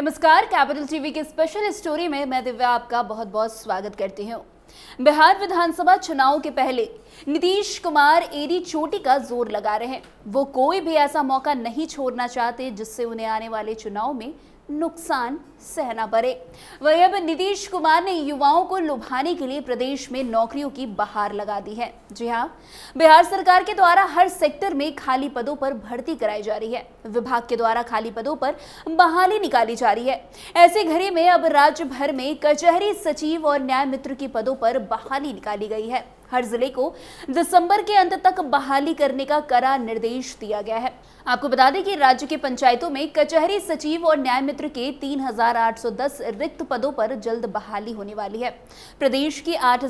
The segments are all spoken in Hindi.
नमस्कार कैपिटल टीवी के स्पेशल स्टोरी में मैं दिव्या आपका बहुत बहुत स्वागत करती हूँ बिहार विधानसभा चुनाव के पहले नीतीश कुमार एडी चोटी का जोर लगा रहे हैं वो कोई भी ऐसा मौका नहीं छोड़ना चाहते जिससे उन्हें आने वाले चुनाव में नुकसान सहना पड़े वही अब नीतीश कुमार ने युवाओं को लुभाने के लिए प्रदेश में नौकरियों की बहार लगा दी है जी हाँ बिहार सरकार के द्वारा हर सेक्टर में खाली पदों पर भर्ती कराई जा रही है विभाग के द्वारा खाली पदों पर बहाली निकाली जा रही है ऐसे घरे में अब राज्य भर में कचहरी सचिव और न्याय मित्र के पदों पर बहाली निकाली गई है हर जिले को दिसंबर के अंत तक बहाली करने का कड़ा निर्देश दिया गया है आपको बता दें कि राज्य के पंचायतों में कचहरी सचिव और न्याय मित्र के 3,810 रिक्त पदों पर जल्द बहाली होने वाली है प्रदेश की आठ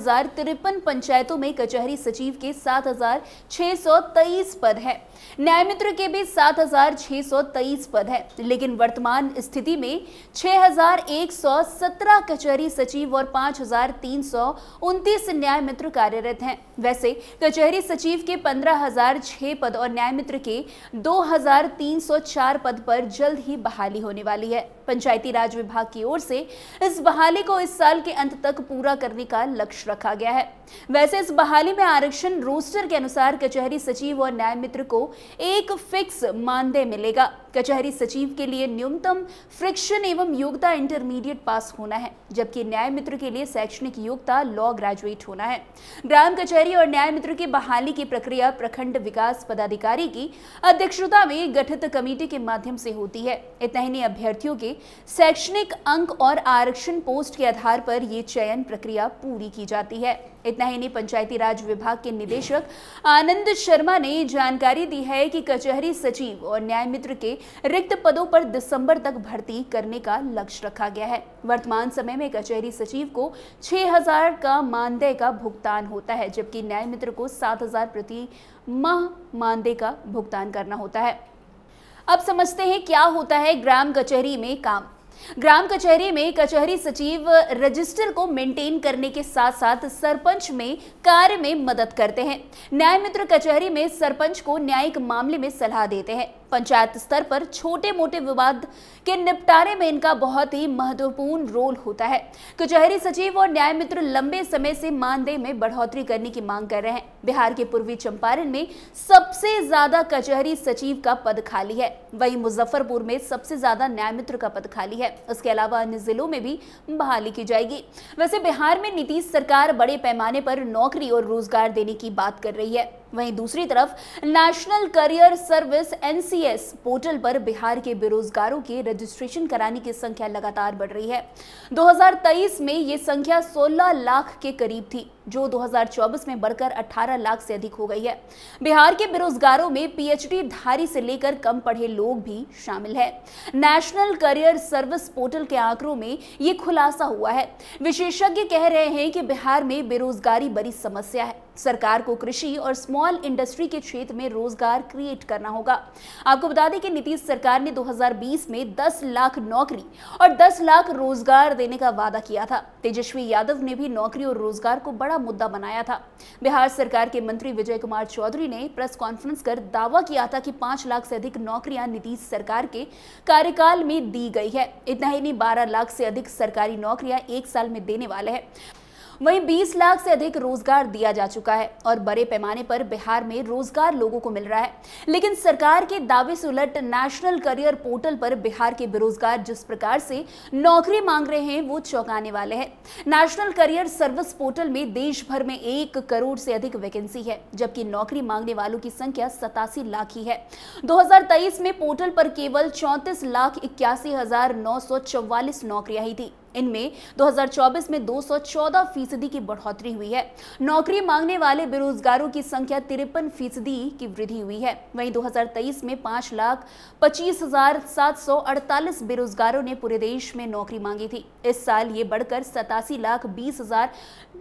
पंचायतों में कचहरी सचिव के 7,623 पद है न्याय मित्र के भी 7,623 पद है लेकिन वर्तमान स्थिति में 6,117 कचहरी सचिव और पांच न्याय मित्र कार्यरत कार्यरत हैं वैसे कचहरी सचिव के पंद्रह पद और न्याय मित्र के 2304 पद पर जल्द ही बहाली होने वाली है पंचायती राज विभाग की ओर से इस बहाली को इस साल के अंत तक पूरा करने का लक्ष्य रखा गया है वैसे इस बहाली में आरक्षण रोस्टर के अनुसार कचहरी सचिव और न्याय मित्र को एक फिक्स मानदेय मिलेगा कचहरी सचिव के लिए न्यूनतम फ्रिक्शन एवं योग्यता इंटरमीडिएट पास होना है जबकि न्याय मित्र के लिए शैक्षणिक योग्यता लॉ ग्रेजुएट होना है ग्राम कचहरी और न्याय मित्र की बहाली की प्रक्रिया प्रखंड विकास पदाधिकारी की अध्यक्षता में गठित कमेटी के माध्यम से होती है इतना ही अभ्यर्थियों के शैक्षणिक अंक और आरक्षण पोस्ट के आधार पर ये चयन प्रक्रिया पूरी की जाती है इतना ही नहीं पंचायती राज विभाग के निदेशक आनंद शर्मा ने जानकारी दी है कि कचहरी सचिव और न्याय मित्र के रिक्त पदों पर दिसंबर तक भर्ती करने का लक्ष्य रखा गया है वर्तमान समय में कचहरी सचिव को 6000 का मानदेय का भुगतान होता है जबकि न्याय मित्र को 7000 प्रति माह मानदेय का भुगतान करना होता है अब समझते हैं क्या होता है ग्राम कचहरी में काम ग्राम कचहरी में कचहरी सचिव रजिस्टर को मेंटेन करने के साथ साथ सरपंच में कार्य में मदद करते हैं न्याय मित्र कचहरी में सरपंच को न्यायिक मामले में सलाह देते हैं पंचायत स्तर पर छोटे मोटे विवाद के निपटारे में इनका बहुत ही महत्वपूर्ण रोल होता है कचहरी सचिव और न्याय मित्र लंबे समय से मानदेय में बढ़ोतरी करने की मांग कर रहे हैं बिहार के पूर्वी चंपारण में सबसे ज्यादा कचहरी सचिव का पद खाली है वहीं मुजफ्फरपुर में सबसे ज्यादा न्याय मित्र का पद खाली है उसके अलावा अन्य जिलों में भी बहाली की जाएगी वैसे बिहार में नीतीश सरकार बड़े पैमाने पर नौकरी और रोजगार देने की बात कर रही है वहीं दूसरी तरफ national career service NCS portal पर बिहार के बेरोजगारों के रजिस्ट्रेशन कराने की संख्या लगातार बढ़ रही है 2023 में ये संख्या 16 लाख के करीब थी जो 2024 में बढ़कर 18 लाख से अधिक हो गई है बिहार के बेरोजगारों में पीएचडी धारी से लेकर कम पढ़े लोग भी शामिल है नेशनल करियर सर्विस पोर्टल के आंकड़ों में ये खुलासा हुआ है विशेषज्ञ कह रहे हैं कि बिहार में बेरोजगारी बड़ी समस्या है सरकार को कृषि और स्मॉल इंडस्ट्री के क्षेत्र में रोजगार क्रिएट करना होगा आपको बता दें कि नीतीश सरकार ने 2020 में 10 लाख नौकरी और 10 लाख रोजगार देने का वादा किया था तेजस्वी यादव ने भी नौकरी और रोजगार को बड़ा मुद्दा बनाया था बिहार सरकार के मंत्री विजय कुमार चौधरी ने प्रेस कॉन्फ्रेंस कर दावा किया था कि पांच लाख से अधिक नौकरियां नीतीश सरकार के कार्यकाल में दी गई है इतना ही नहीं बारह लाख से अधिक सरकारी नौकरियां एक साल में देने वाले हैं वहीं 20 लाख से अधिक रोजगार दिया जा चुका है और बड़े पैमाने पर बिहार में रोजगार लोगों को मिल रहा है लेकिन सरकार के दावे से उलट नेशनल करियर पोर्टल पर बिहार के बेरोजगार जिस प्रकार से नौकरी मांग रहे हैं वो चौंकाने वाले हैं नेशनल करियर सर्विस पोर्टल में देश भर में एक करोड़ से अधिक वैकेंसी है जबकि नौकरी मांगने वालों की संख्या सतासी लाख ही है दो में पोर्टल पर केवल चौंतीस लाख इक्यासी हजार नौ सौ चौवालीस नौकरियां ही थी इनमें 2024 में 214 फीसदी की बढ़ोतरी हुई है नौकरी मांगने वाले बेरोजगारों की संख्या तिरपन फीसदी की वृद्धि हुई है वहीं 2023 में पांच लाख पच्चीस हजार सात सौ अड़तालीस बेरोजगारों ने पूरे देश में नौकरी मांगी थी इस साल ये बढ़कर सतासी लाख बीस हजार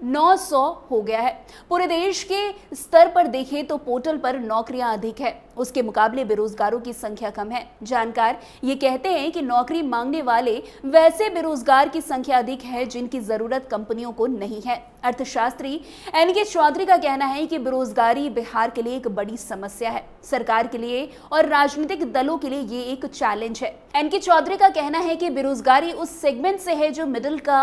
नौ सौ हो गया है पूरे देश के स्तर पर देखें तो पोर्टल पर नौकरियां अधिक है उसके मुकाबले बेरोजगारों की संख्या कम है जानकार ये कहते हैं कि नौकरी मांगने वाले वैसे बेरोजगार की संख्या अधिक है जिनकी जरूरत कंपनियों को नहीं है अर्थशास्त्री एन के चौधरी का कहना है कि बेरोजगारी बिहार के लिए एक बड़ी समस्या है सरकार के लिए और राजनीतिक दलों के लिए ये एक चैलेंज है एन के चौधरी का कहना है कि बेरोजगारी उस सेगमेंट से है जो मिडिल का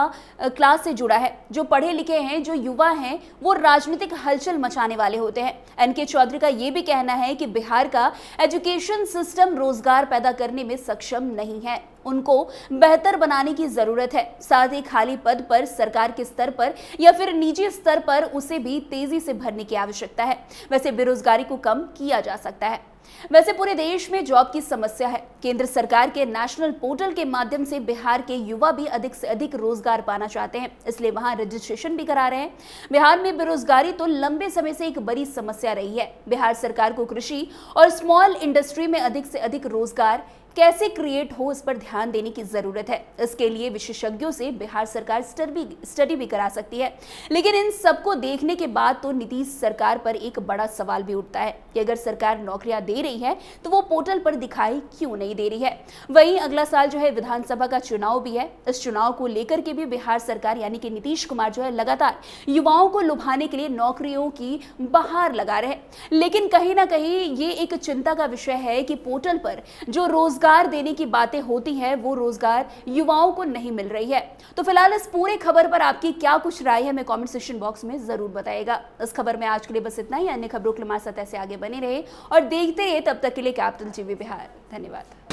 क्लास से जुड़ा है जो पढ़े लिखे हैं जो युवा हैं वो राजनीतिक हलचल मचाने वाले होते हैं एन के चौधरी का ये भी कहना है कि बिहार का एजुकेशन सिस्टम रोजगार पैदा करने में सक्षम नहीं है उनको बेहतर बनाने की जरूरत है साथ ही खाली पद पर सरकार के स्तर पर या फिर फिर निजी स्तर पर उसे भी तेजी से भरने की आवश्यकता है वैसे बेरोजगारी को कम किया जा सकता है वैसे पूरे देश में जॉब की समस्या है केंद्र सरकार के नेशनल पोर्टल के माध्यम से बिहार के युवा भी अधिक से अधिक रोजगार पाना चाहते हैं इसलिए वहां रजिस्ट्रेशन भी करा रहे हैं बिहार में बेरोजगारी तो लंबे समय से एक बड़ी समस्या रही है बिहार सरकार को कृषि और स्मॉल इंडस्ट्री में अधिक से अधिक रोजगार कैसे क्रिएट हो इस पर ध्यान देने की ज़रूरत है इसके लिए विशेषज्ञों से बिहार सरकार स्टडी स्टडी भी करा सकती है लेकिन इन सबको देखने के बाद तो नीतीश सरकार पर एक बड़ा सवाल भी उठता है कि अगर सरकार नौकरियां दे रही है तो वो पोर्टल पर दिखाई क्यों नहीं दे रही है वहीं अगला साल जो है विधानसभा का चुनाव भी है इस चुनाव को लेकर के भी बिहार सरकार यानी कि नीतीश कुमार जो है लगातार युवाओं को लुभाने के लिए नौकरियों की बहार लगा रहे लेकिन कहीं ना कहीं ये एक चिंता का विषय है कि पोर्टल पर जो रोजगार रोजगार देने की बातें होती हैं वो रोजगार युवाओं को नहीं मिल रही है तो फिलहाल इस पूरे खबर पर आपकी क्या कुछ राय है हमें कॉमेंट सेक्शन बॉक्स में जरूर बताएगा इस खबर में आज के लिए बस इतना ही अन्य खबरों के लिए हमारे साथ ऐसे आगे बने रहे और देखते रहे तब तक के लिए कैपिटल जीवी बिहार धन्यवाद